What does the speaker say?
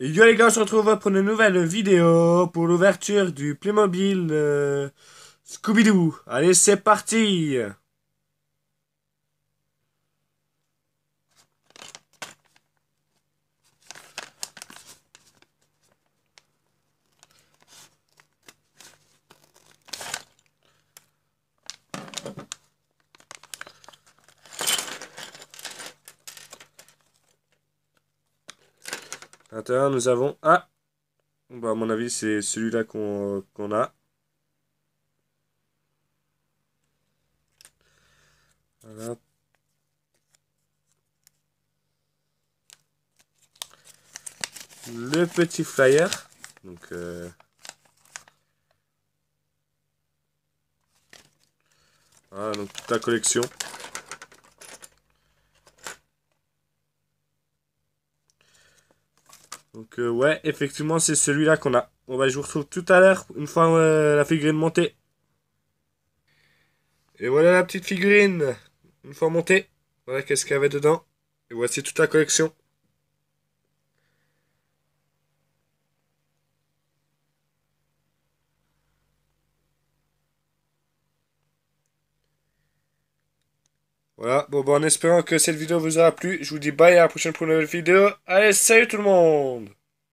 Yo les gars, on se retrouve pour une nouvelle vidéo pour l'ouverture du Playmobil euh, Scooby-Doo. Allez, c'est parti nous avons... Ah À mon avis, c'est celui-là qu'on a. Le petit flyer. Donc... Euh... collection. Donc euh, ouais, effectivement, c'est celui-là qu'on a. Bon va je vous retrouve tout à l'heure, une fois euh, la figurine montée. Et voilà la petite figurine. Une fois montée, voilà qu'est-ce qu'il y avait dedans. Et voici toute la collection. Voilà, bon, bah, en espérant que cette vidéo vous aura plu, je vous dis bye et à la prochaine pour une nouvelle vidéo. Allez, salut tout le monde